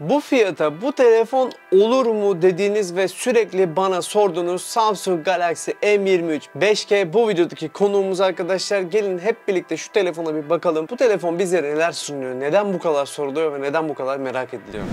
Bu fiyata bu telefon olur mu dediğiniz ve sürekli bana sorduğunuz Samsung Galaxy M23 5G bu videodaki konuğumuz arkadaşlar. Gelin hep birlikte şu telefona bir bakalım. Bu telefon bize neler sunuyor, neden bu kadar soruluyor ve neden bu kadar merak ediliyor.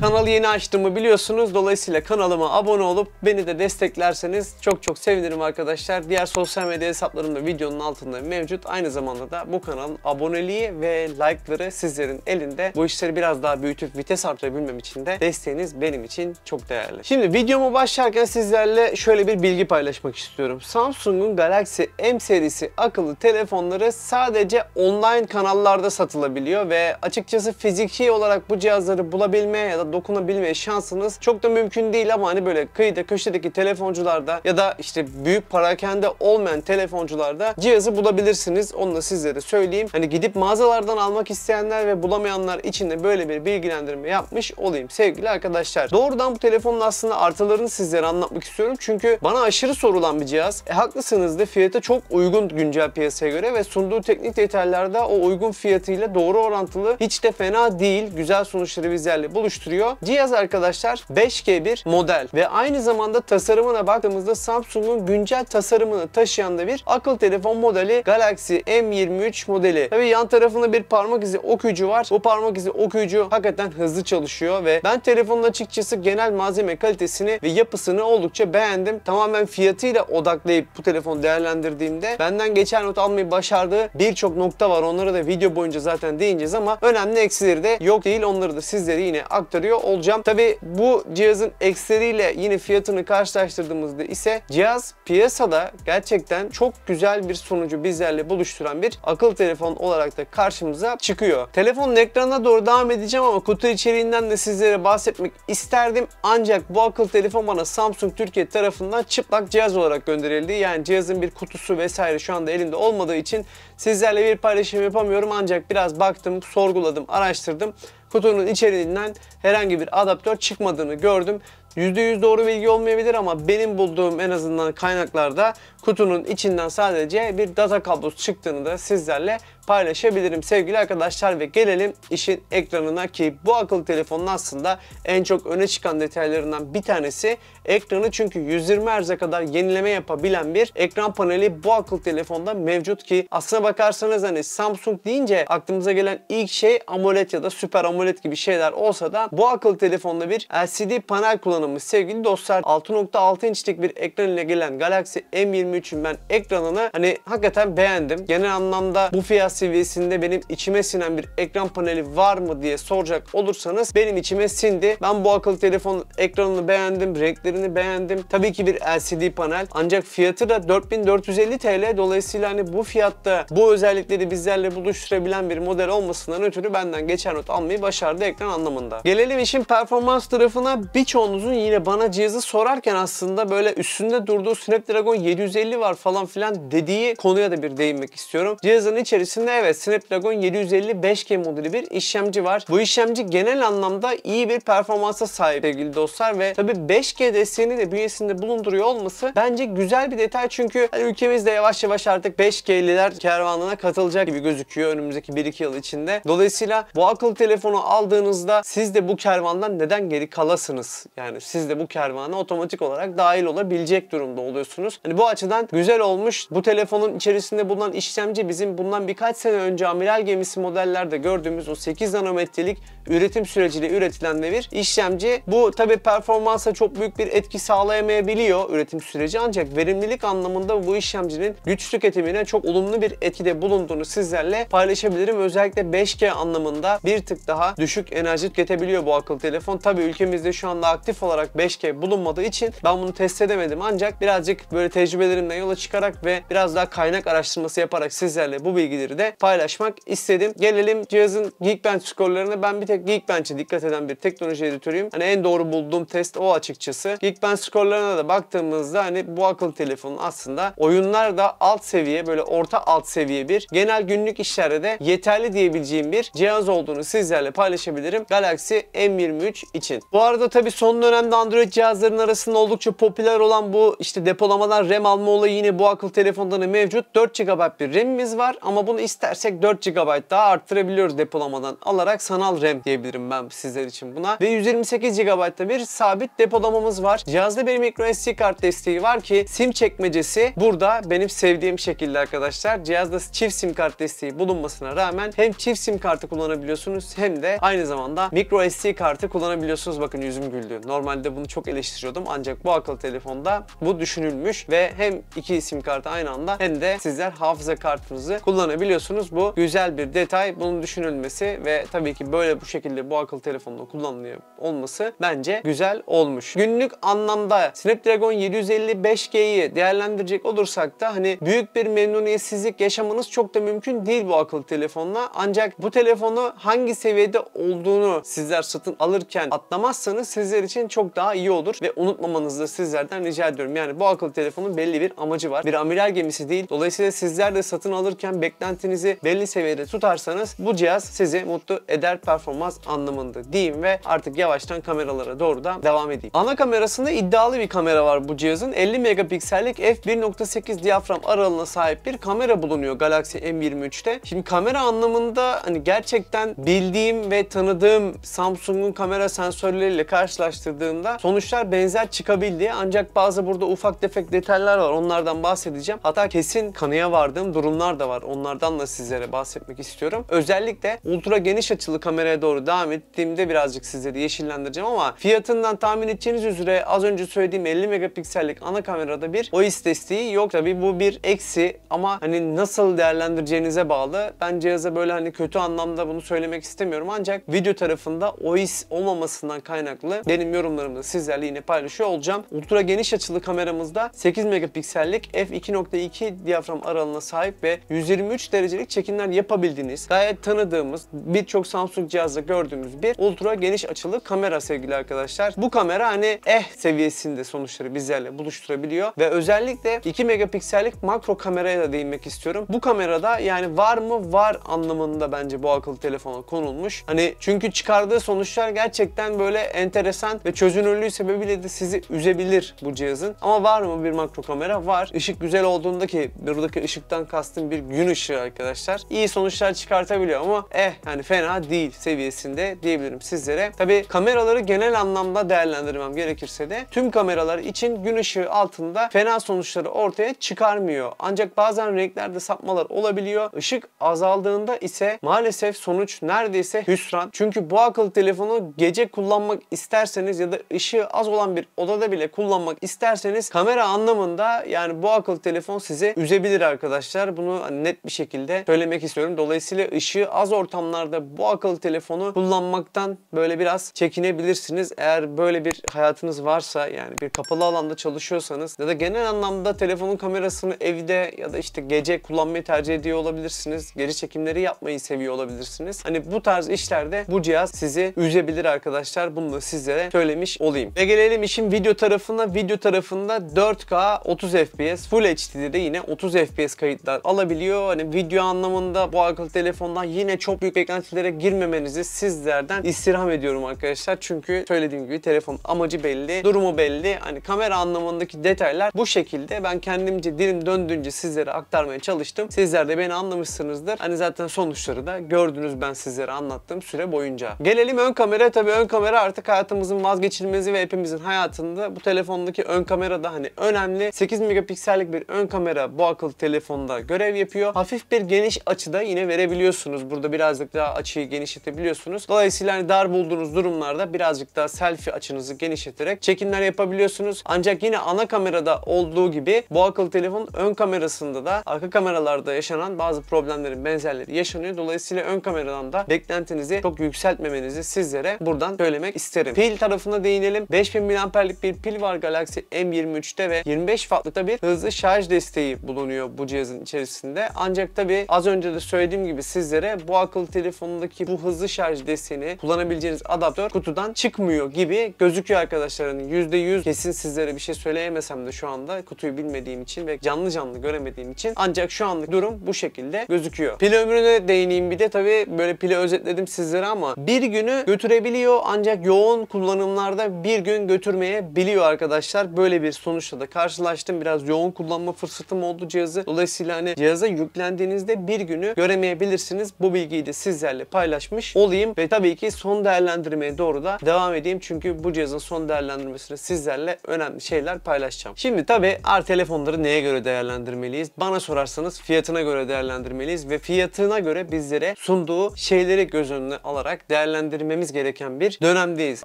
Kanalı yeni açtığımı biliyorsunuz. Dolayısıyla kanalıma abone olup beni de desteklerseniz çok çok sevinirim arkadaşlar. Diğer sosyal medya hesaplarım da videonun altında mevcut. Aynı zamanda da bu kanalın aboneliği ve like'ları sizlerin elinde. Bu işleri biraz daha büyütüp vites artırabilmem için de desteğiniz benim için çok değerli. Şimdi videomu başlarken sizlerle şöyle bir bilgi paylaşmak istiyorum. Samsung'un Galaxy M serisi akıllı telefonları sadece online kanallarda satılabiliyor ve açıkçası fiziki olarak bu cihazları bulabilmeye ya da dokunabilme şansınız çok da mümkün değil ama hani böyle kıyıda köşedeki telefoncularda ya da işte büyük parakende olmayan telefoncularda cihazı bulabilirsiniz. Onu da sizlere söyleyeyim. Hani gidip mağazalardan almak isteyenler ve bulamayanlar için de böyle bir bilgilendirme yapmış olayım sevgili arkadaşlar. Doğrudan bu telefonun aslında artılarını sizlere anlatmak istiyorum. Çünkü bana aşırı sorulan bir cihaz. E, haklısınız da fiyata çok uygun güncel piyasaya göre ve sunduğu teknik detaylarda o uygun fiyatıyla doğru orantılı hiç de fena değil. Güzel sonuçları bizlerle buluşturuyor veriyor. Cihaz arkadaşlar 5G bir model ve aynı zamanda tasarımına baktığımızda Samsung'un güncel tasarımını taşıyan da bir akıl telefon modeli Galaxy M23 modeli. Tabi yan tarafında bir parmak izi okuyucu var. Bu parmak izi okuyucu hakikaten hızlı çalışıyor ve ben telefonun açıkçası genel malzeme kalitesini ve yapısını oldukça beğendim. Tamamen fiyatıyla odaklayıp bu telefonu değerlendirdiğimde benden geçen not almayı başardığı birçok nokta var. Onları da video boyunca zaten değineceğiz ama önemli eksileri de yok değil. Onları da sizlere yine aktarıyorum gösteriyor olacağım. Tabi bu cihazın ekseriyle yine fiyatını karşılaştırdığımızda ise cihaz piyasada gerçekten çok güzel bir sonucu bizlerle buluşturan bir akıllı telefon olarak da karşımıza çıkıyor. Telefonun ekranına doğru devam edeceğim ama kutu içeriğinden de sizlere bahsetmek isterdim. Ancak bu akıllı telefon bana Samsung Türkiye tarafından çıplak cihaz olarak gönderildi. Yani cihazın bir kutusu vesaire şu anda elimde olmadığı için sizlerle bir paylaşım yapamıyorum. Ancak biraz baktım, sorguladım, araştırdım kutunun içeriğinden herhangi bir adaptör çıkmadığını gördüm. %100 doğru bilgi olmayabilir ama benim bulduğum en azından kaynaklarda kutunun içinden sadece bir data kablosu çıktığını da sizlerle paylaşabilirim sevgili arkadaşlar ve gelelim işin ekranına ki bu akıllı telefonun aslında en çok öne çıkan detaylarından bir tanesi ekranı çünkü 120 Hz'e kadar yenileme yapabilen bir ekran paneli bu akıllı telefonda mevcut ki aslına bakarsanız hani Samsung deyince aklımıza gelen ilk şey AMOLED ya da Super AMOLED gibi şeyler olsa da bu akıllı telefonda bir LCD panel kullanılmış sevgili dostlar 6.6 inçlik bir ekran ile gelen Galaxy M23'ün ben ekranını hani hakikaten beğendim. Genel anlamda bu fiyat seviyesinde benim içime sinen bir ekran paneli var mı diye soracak olursanız benim içime sindi. Ben bu akıllı telefon ekranını beğendim, renklerini beğendim. Tabii ki bir LCD panel ancak fiyatı da 4450 TL dolayısıyla hani bu fiyatta bu özellikleri bizlerle buluşturabilen bir model olmasından ötürü benden geçer not almayı başardı ekran anlamında. Gelelim işin performans tarafına birçoğunuzun yine bana cihazı sorarken aslında böyle üstünde durduğu Snapdragon 750 var falan filan dediği konuya da bir değinmek istiyorum. Cihazın içerisinde içerisinde evet Snapdragon 755G modeli bir işlemci var. Bu işlemci genel anlamda iyi bir performansa sahip sevgili dostlar ve tabi 5G desteğini de bünyesinde bulunduruyor olması bence güzel bir detay çünkü hani ülkemizde yavaş yavaş artık 5G'liler kervanına katılacak gibi gözüküyor önümüzdeki 1-2 yıl içinde. Dolayısıyla bu akıllı telefonu aldığınızda siz de bu kervandan neden geri kalasınız? Yani siz de bu kervana otomatik olarak dahil olabilecek durumda oluyorsunuz. Hani bu açıdan güzel olmuş. Bu telefonun içerisinde bulunan işlemci bizim bundan birkaç birkaç sene önce amiral gemisi modellerde gördüğümüz o 8 nanometrelik üretim süreciyle üretilen de bir işlemci. Bu tabi performansa çok büyük bir etki sağlayamayabiliyor üretim süreci ancak verimlilik anlamında bu işlemcinin güç tüketimine çok olumlu bir etkide bulunduğunu sizlerle paylaşabilirim. Özellikle 5G anlamında bir tık daha düşük enerji tüketebiliyor bu akıllı telefon. Tabi ülkemizde şu anda aktif olarak 5G bulunmadığı için ben bunu test edemedim ancak birazcık böyle tecrübelerimden yola çıkarak ve biraz daha kaynak araştırması yaparak sizlerle bu bilgileri de paylaşmak istedim. Gelelim cihazın Geekbench skorlarına. Ben bir tek Geekbench'e dikkat eden bir teknoloji editörüyüm. Hani en doğru bulduğum test o açıkçası. Geekbench skorlarına da baktığımızda hani bu akıllı telefonun aslında oyunlar da alt seviye böyle orta alt seviye bir genel günlük işlerde de yeterli diyebileceğim bir cihaz olduğunu sizlerle paylaşabilirim. Galaxy M23 için. Bu arada tabii son dönemde Android cihazların arasında oldukça popüler olan bu işte depolamadan RAM alma olayı yine bu akıllı telefonlarında mevcut. 4 GB bir RAM'imiz var ama bunu istersek 4 GB daha arttırabiliyoruz depolamadan alarak sanal RAM diyebilirim ben sizler için buna. Ve 128 GB'da bir sabit depolamamız var. Cihazda bir micro SD kart desteği var ki sim çekmecesi burada benim sevdiğim şekilde arkadaşlar. Cihazda çift sim kart desteği bulunmasına rağmen hem çift sim kartı kullanabiliyorsunuz hem de aynı zamanda micro SD kartı kullanabiliyorsunuz. Bakın yüzüm güldü. Normalde bunu çok eleştiriyordum ancak bu akıllı telefonda bu düşünülmüş ve hem iki sim kartı aynı anda hem de sizler hafıza kartınızı kullanabiliyorsunuz alabiliyorsunuz. Bu güzel bir detay. Bunun düşünülmesi ve tabii ki böyle bu şekilde bu akıllı telefonla kullanılıyor olması bence güzel olmuş. Günlük anlamda Snapdragon 755G'yi değerlendirecek olursak da hani büyük bir memnuniyetsizlik yaşamanız çok da mümkün değil bu akıllı telefonla. Ancak bu telefonu hangi seviyede olduğunu sizler satın alırken atlamazsanız sizler için çok daha iyi olur ve unutmamanızı da sizlerden rica ediyorum. Yani bu akıllı telefonun belli bir amacı var. Bir amiral gemisi değil. Dolayısıyla sizler de satın alırken beklentiniz maliyetinizi belli seviyede tutarsanız bu cihaz sizi mutlu eder performans anlamında diyeyim ve artık yavaştan kameralara doğru da devam edeyim. Ana kamerasında iddialı bir kamera var bu cihazın. 50 megapiksellik f1.8 diyafram aralığına sahip bir kamera bulunuyor Galaxy M23'te. Şimdi kamera anlamında hani gerçekten bildiğim ve tanıdığım Samsung'un kamera sensörleriyle karşılaştırdığımda sonuçlar benzer çıkabildi. Ancak bazı burada ufak tefek detaylar var. Onlardan bahsedeceğim. Hatta kesin kanıya vardığım durumlar da var. Onlardan da da sizlere bahsetmek istiyorum. Özellikle ultra geniş açılı kameraya doğru devam ettiğimde birazcık sizleri yeşillendireceğim ama fiyatından tahmin edeceğiniz üzere az önce söylediğim 50 megapiksellik ana kamerada bir OIS desteği yok. Tabi bu bir eksi ama hani nasıl değerlendireceğinize bağlı. Ben cihaza böyle hani kötü anlamda bunu söylemek istemiyorum ancak video tarafında OIS olmamasından kaynaklı benim yorumlarımı sizlerle yine paylaşıyor olacağım. Ultra geniş açılı kameramızda 8 megapiksellik f2.2 diyafram aralığına sahip ve 123 derece çevrecilik çekimler yapabildiğiniz, gayet tanıdığımız, birçok Samsung cihazda gördüğümüz bir ultra geniş açılı kamera sevgili arkadaşlar. Bu kamera hani eh seviyesinde sonuçları bizlerle buluşturabiliyor ve özellikle 2 megapiksellik makro kameraya da değinmek istiyorum. Bu kamerada yani var mı var anlamında bence bu akıllı telefona konulmuş. Hani çünkü çıkardığı sonuçlar gerçekten böyle enteresan ve çözünürlüğü sebebiyle de sizi üzebilir bu cihazın. Ama var mı bir makro kamera? Var. Işık güzel olduğunda ki buradaki ışıktan kastım bir gün ışığı arkadaşlar. İyi sonuçlar çıkartabiliyor ama eh hani fena değil seviyesinde diyebilirim sizlere. Tabi kameraları genel anlamda değerlendirmem gerekirse de tüm kameralar için gün ışığı altında fena sonuçları ortaya çıkarmıyor. Ancak bazen renklerde sapmalar olabiliyor. Işık azaldığında ise maalesef sonuç neredeyse hüsran. Çünkü bu akıllı telefonu gece kullanmak isterseniz ya da ışığı az olan bir odada bile kullanmak isterseniz kamera anlamında yani bu akıllı telefon sizi üzebilir arkadaşlar. Bunu net bir şekilde şekilde söylemek istiyorum. Dolayısıyla ışığı az ortamlarda bu akıllı telefonu kullanmaktan böyle biraz çekinebilirsiniz. Eğer böyle bir hayatınız varsa yani bir kapalı alanda çalışıyorsanız ya da genel anlamda telefonun kamerasını evde ya da işte gece kullanmayı tercih ediyor olabilirsiniz. Geri çekimleri yapmayı seviyor olabilirsiniz. Hani bu tarz işlerde bu cihaz sizi üzebilir arkadaşlar. Bunu da sizlere söylemiş olayım. Ve gelelim işin video tarafına. Video tarafında 4K 30 FPS Full HD'de de yine 30 FPS kayıtlar alabiliyor. Hani video video anlamında bu akıllı telefondan yine çok büyük beklentilere girmemenizi sizlerden istirham ediyorum arkadaşlar. Çünkü söylediğim gibi telefon amacı belli, durumu belli. Hani kamera anlamındaki detaylar bu şekilde. Ben kendimce dilim döndüğünce sizlere aktarmaya çalıştım. Sizler de beni anlamışsınızdır. Hani zaten sonuçları da gördünüz ben sizlere anlattığım süre boyunca. Gelelim ön kamera. Tabii ön kamera artık hayatımızın vazgeçilmezi ve hepimizin hayatında bu telefondaki ön kamera da hani önemli. 8 megapiksellik bir ön kamera bu akıllı telefonda görev yapıyor. Hafif bir bir geniş açıda yine verebiliyorsunuz. Burada birazcık daha açıyı genişletebiliyorsunuz. Dolayısıyla hani dar bulduğunuz durumlarda birazcık daha selfie açınızı genişleterek çekimler yapabiliyorsunuz. Ancak yine ana kamerada olduğu gibi bu akıllı telefon ön kamerasında da arka kameralarda yaşanan bazı problemlerin benzerleri yaşanıyor. Dolayısıyla ön kameradan da beklentinizi çok yükseltmemenizi sizlere buradan söylemek isterim. Pil tarafına değinelim. 5000 mAh'lik bir pil var Galaxy M23'te ve 25 wattlıkta bir hızlı şarj desteği bulunuyor bu cihazın içerisinde. Ancak tabi Tabi az önce de söylediğim gibi sizlere bu akıllı telefonundaki bu hızlı şarj deseni kullanabileceğiniz adaptör kutudan çıkmıyor gibi gözüküyor arkadaşlarının %100 kesin sizlere bir şey söyleyemesem de şu anda kutuyu bilmediğim için ve canlı canlı göremediğim için ancak şu anlık durum bu şekilde gözüküyor. Pil ömrüne değineyim bir de tabi böyle pili özetledim sizlere ama bir günü götürebiliyor ancak yoğun kullanımlarda bir gün götürmeyebiliyor arkadaşlar. Böyle bir sonuçla da karşılaştım. Biraz yoğun kullanma fırsatım oldu cihazı. Dolayısıyla hani cihaza yüklendiğiniz tatiliniz bir günü göremeyebilirsiniz. Bu bilgiyi de sizlerle paylaşmış olayım ve tabii ki son değerlendirmeye doğru da devam edeyim. Çünkü bu cihazın son değerlendirmesinde sizlerle önemli şeyler paylaşacağım. Şimdi tabii ar telefonları neye göre değerlendirmeliyiz? Bana sorarsanız fiyatına göre değerlendirmeliyiz ve fiyatına göre bizlere sunduğu şeyleri göz önüne alarak değerlendirmemiz gereken bir dönemdeyiz.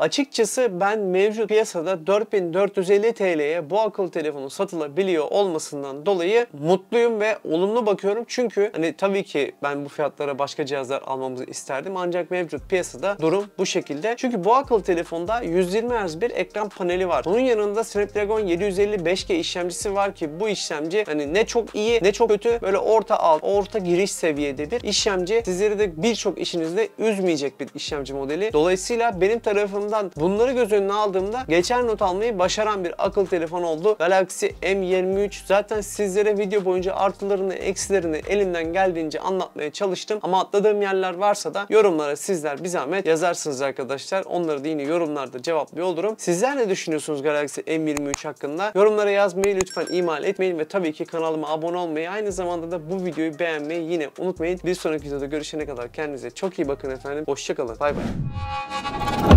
Açıkçası ben mevcut piyasada 4450 TL'ye bu akıllı telefonun satılabiliyor olmasından dolayı mutluyum ve olumlu bakıyorum. Çünkü hani tabii ki ben bu fiyatlara başka cihazlar almamızı isterdim ancak mevcut piyasada durum bu şekilde. Çünkü bu akıllı telefonda 120 Hz bir ekran paneli var. Onun yanında Snapdragon 750 5G işlemcisi var ki bu işlemci hani ne çok iyi ne çok kötü böyle orta alt orta giriş seviyede bir işlemci. Sizleri de birçok işinizde üzmeyecek bir işlemci modeli. Dolayısıyla benim tarafımdan bunları göz önüne aldığımda geçer not almayı başaran bir akıllı telefon oldu. Galaxy M23 zaten sizlere video boyunca artılarını eksilerini elimden elimden geldiğince anlatmaya çalıştım. Ama atladığım yerler varsa da yorumlara sizler bir zahmet yazarsınız arkadaşlar. Onları da yine yorumlarda cevaplıyor olurum. Sizler ne düşünüyorsunuz Galaxy M23 hakkında? Yorumlara yazmayı lütfen imal etmeyin ve tabii ki kanalıma abone olmayı aynı zamanda da bu videoyu beğenmeyi yine unutmayın. Bir sonraki videoda görüşene kadar kendinize çok iyi bakın efendim. Hoşçakalın. Bay bay.